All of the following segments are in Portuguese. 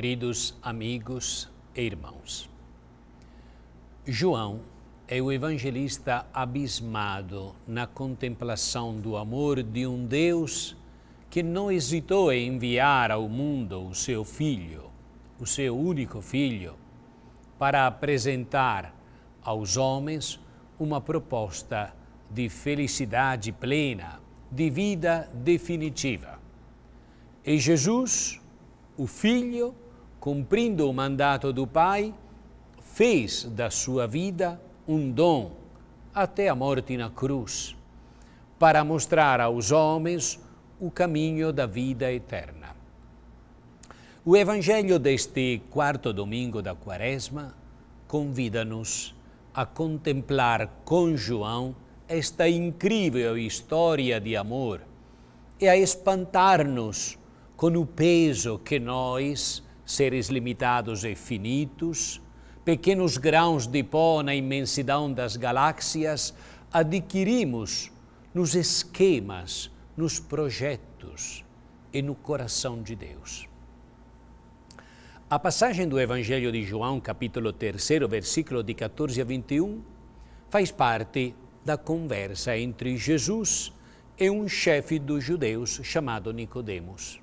Queridos amigos e irmãos, João é o evangelista abismado na contemplação do amor de um Deus que não hesitou em enviar ao mundo o seu filho, o seu único filho, para apresentar aos homens uma proposta de felicidade plena, de vida definitiva. E Jesus, o Filho, cumprindo o mandato do Pai, fez da sua vida um dom, até a morte na cruz, para mostrar aos homens o caminho da vida eterna. O Evangelho deste quarto domingo da Quaresma convida-nos a contemplar com João esta incrível história de amor e a espantar-nos com o peso que nós seres limitados e finitos, pequenos grãos de pó na imensidão das galáxias, adquirimos nos esquemas, nos projetos e no coração de Deus. A passagem do Evangelho de João, capítulo 3, versículo de 14 a 21, faz parte da conversa entre Jesus e um chefe dos judeus chamado Nicodemos.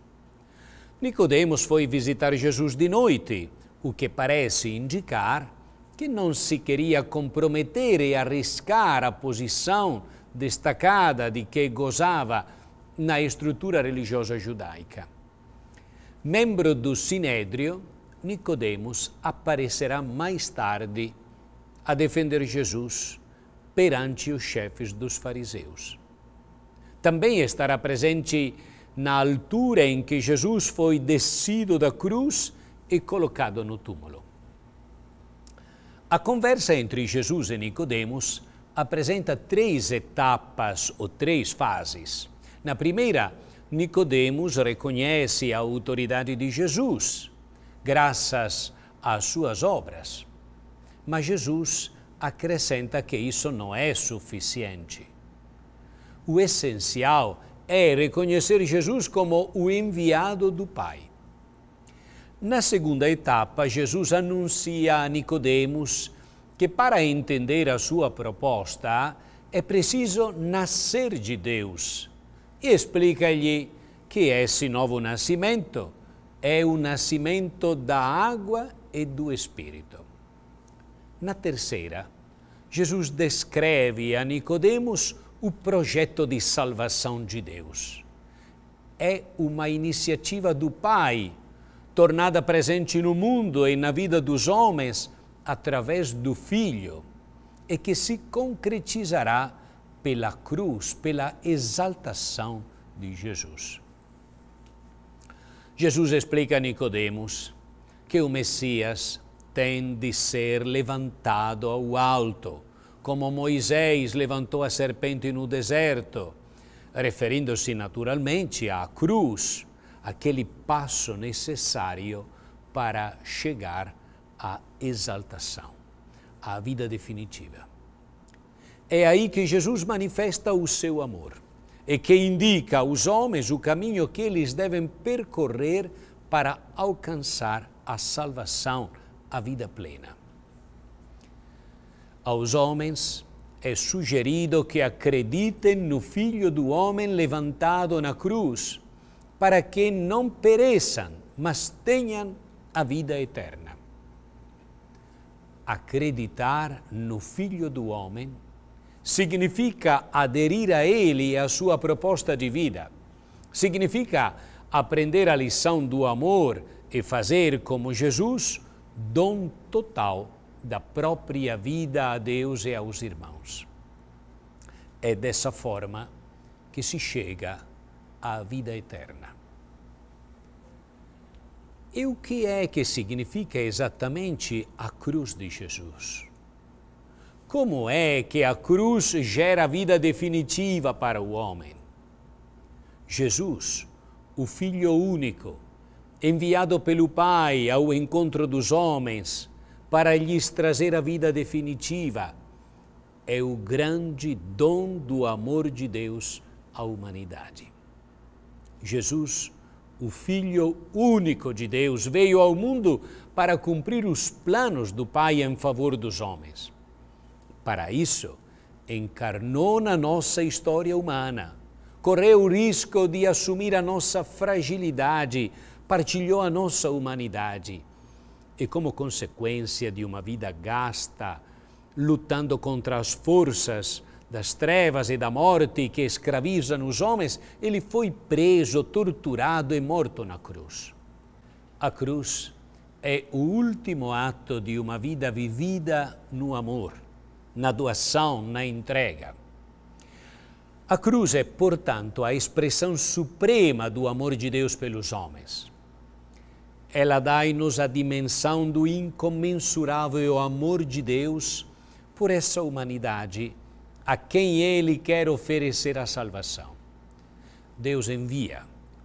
Nicodemos foi visitar Jesus de noite, o que parece indicar que não se queria comprometer e arriscar a posição destacada de que gozava na estrutura religiosa judaica. Membro do Sinédrio, Nicodemos aparecerá mais tarde a defender Jesus perante os chefes dos fariseus. Também estará presente na altura em que Jesus foi descido da cruz e colocado no túmulo. A conversa entre Jesus e Nicodemos apresenta três etapas ou três fases. Na primeira, Nicodemos reconhece a autoridade de Jesus, graças às suas obras. Mas Jesus acrescenta que isso não é suficiente. O essencial é reconhecer Jesus como o enviado do Pai. Na segunda etapa, Jesus anuncia a Nicodemos que para entender a sua proposta é preciso nascer de Deus. E explica-lhe que esse novo nascimento é o nascimento da água e do Espírito. Na terceira, Jesus descreve a Nicodemos o projeto de salvação de Deus. É uma iniciativa do Pai, tornada presente no mundo e na vida dos homens através do Filho, e que se concretizará pela cruz, pela exaltação de Jesus. Jesus explica a Nicodemos que o Messias tem de ser levantado ao alto como Moisés levantou a serpente no deserto, referindo-se naturalmente à cruz, aquele passo necessário para chegar à exaltação, à vida definitiva. É aí que Jesus manifesta o seu amor e que indica aos homens o caminho que eles devem percorrer para alcançar a salvação, a vida plena. Aos homens é sugerido que acreditem no Filho do Homem levantado na cruz, para que não pereçam, mas tenham a vida eterna. Acreditar no Filho do Homem significa aderir a Ele e à sua proposta de vida. Significa aprender a lição do amor e fazer como Jesus, dom total da própria vida a Deus e aos irmãos. É dessa forma que se chega à vida eterna. E o que é que significa exatamente a cruz de Jesus? Como é que a cruz gera a vida definitiva para o homem? Jesus, o Filho único, enviado pelo Pai ao encontro dos homens, para lhes trazer a vida definitiva, é o grande dom do amor de Deus à humanidade. Jesus, o Filho único de Deus, veio ao mundo para cumprir os planos do Pai em favor dos homens. Para isso, encarnou na nossa história humana, correu o risco de assumir a nossa fragilidade, partilhou a nossa humanidade e como consequência de uma vida gasta, lutando contra as forças das trevas e da morte que escravizam os homens, ele foi preso, torturado e morto na cruz. A cruz é o último ato de uma vida vivida no amor, na doação, na entrega. A cruz é, portanto, a expressão suprema do amor de Deus pelos homens ela dai-nos a dimensão do incomensurável amor de Deus por essa humanidade, a quem Ele quer oferecer a salvação. Deus envia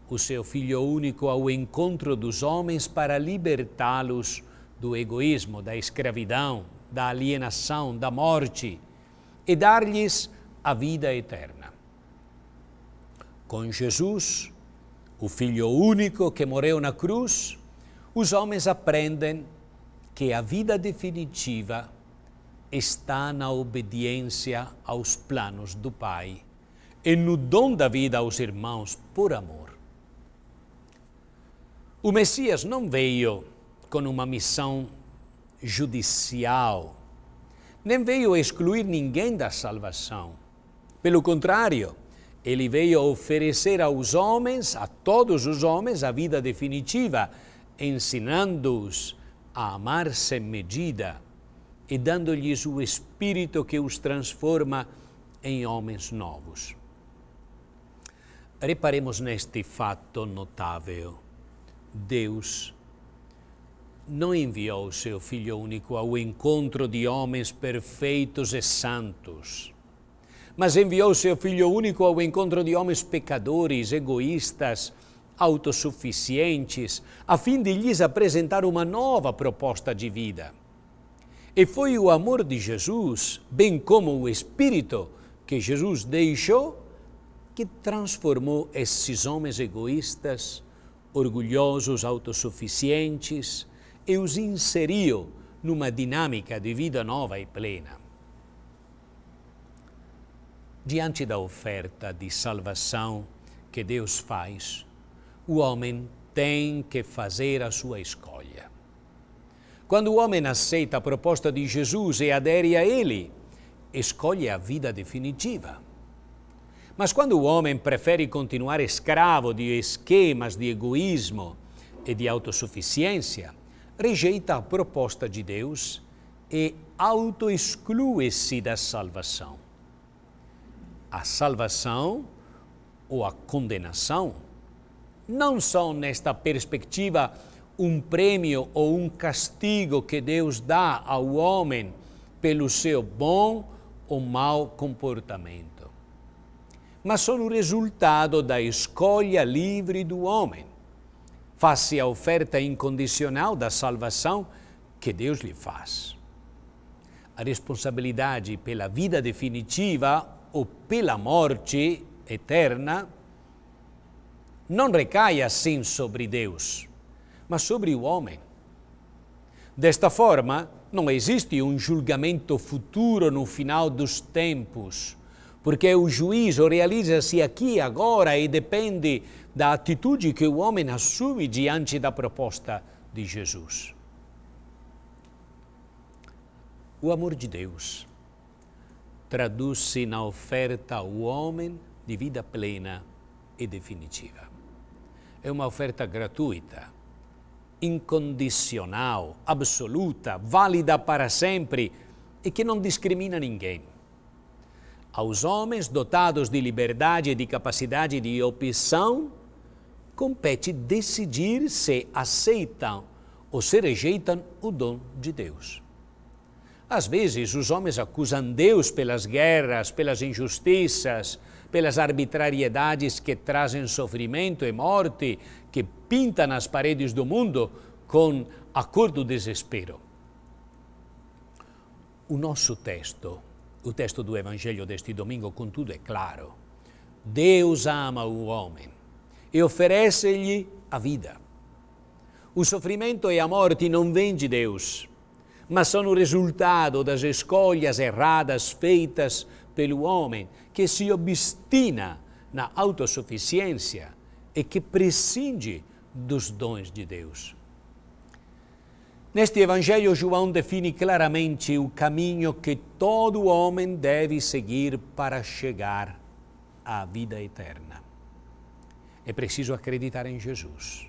o seu Filho único ao encontro dos homens para libertá-los do egoísmo, da escravidão, da alienação, da morte e dar-lhes a vida eterna. Com Jesus, o Filho único que morreu na cruz, os homens aprendem que a vida definitiva está na obediência aos planos do Pai e no dom da vida aos irmãos por amor. O Messias não veio com uma missão judicial, nem veio excluir ninguém da salvação. Pelo contrário, ele veio oferecer aos homens, a todos os homens, a vida definitiva ensinando-os a amar sem medida e dando-lhes o espírito que os transforma em homens novos. Reparemos neste fato notável. Deus não enviou o seu Filho único ao encontro de homens perfeitos e santos, mas enviou o seu Filho único ao encontro de homens pecadores, egoístas, autossuficientes, a fim de lhes apresentar uma nova proposta de vida. E foi o amor de Jesus, bem como o Espírito que Jesus deixou, que transformou esses homens egoístas, orgulhosos, autossuficientes, e os inseriu numa dinâmica de vida nova e plena. Diante da oferta de salvação que Deus faz, o homem tem que fazer a sua escolha. Quando o homem aceita a proposta de Jesus e adere a ele, escolhe a vida definitiva. Mas quando o homem prefere continuar escravo de esquemas de egoísmo e de autossuficiência, rejeita a proposta de Deus e auto exclui se da salvação. A salvação ou a condenação não são, nesta perspectiva, um prêmio ou um castigo que Deus dá ao homem pelo seu bom ou mau comportamento, mas são o resultado da escolha livre do homem, face à oferta incondicional da salvação que Deus lhe faz. A responsabilidade pela vida definitiva ou pela morte eterna não recai assim sobre Deus, mas sobre o homem. Desta forma, não existe um julgamento futuro no final dos tempos, porque o juízo realiza-se aqui e agora e depende da atitude que o homem assume diante da proposta de Jesus. O amor de Deus traduz-se na oferta ao homem de vida plena e definitiva é uma oferta gratuita, incondicional, absoluta, válida para sempre e que não discrimina ninguém. Aos homens dotados de liberdade e de capacidade de opção, compete decidir se aceitam ou se rejeitam o dom de Deus. Às vezes, os homens acusam Deus pelas guerras, pelas injustiças, pelas arbitrariedades que trazem sofrimento e morte, que pintam as paredes do mundo com a cor do desespero. O nosso texto, o texto do Evangelho deste domingo, contudo, é claro. Deus ama o homem e oferece-lhe a vida. O sofrimento e a morte não vêm de Deus, mas são o resultado das escolhas erradas feitas pelo homem, que se obstina na autossuficiência e que prescinde dos dons de Deus. Neste Evangelho, João define claramente o caminho que todo homem deve seguir para chegar à vida eterna. É preciso acreditar em Jesus.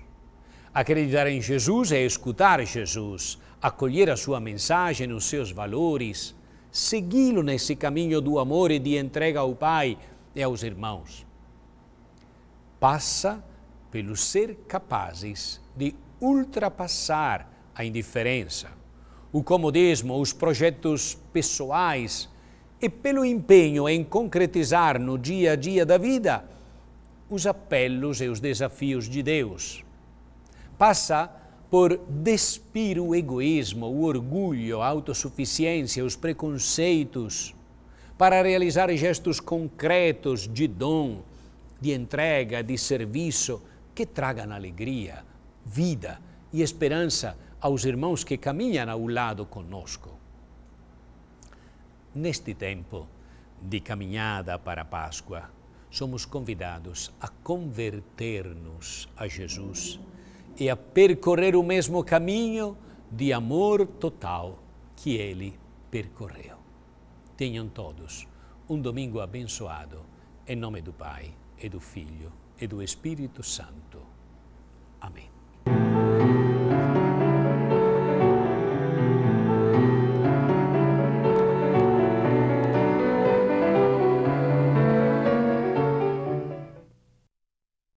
Acreditar em Jesus é escutar Jesus, acolher a sua mensagem, os seus valores, segui-lo nesse caminho do amor e de entrega ao Pai e aos irmãos. Passa pelo ser capazes de ultrapassar a indiferença, o comodismo, os projetos pessoais e pelo empenho em concretizar no dia a dia da vida os apelos e os desafios de Deus. Passa por despir o egoísmo, o orgulho, a autossuficiência, os preconceitos, para realizar gestos concretos de dom, de entrega, de serviço, que tragam alegria, vida e esperança aos irmãos que caminham ao lado conosco. Neste tempo de caminhada para a Páscoa, somos convidados a converter-nos a Jesus e a percorrer o mesmo caminho de amor total que ele percorreu. Tenham todos um domingo abençoado, em nome do Pai, e do Filho, e do Espírito Santo. Amém.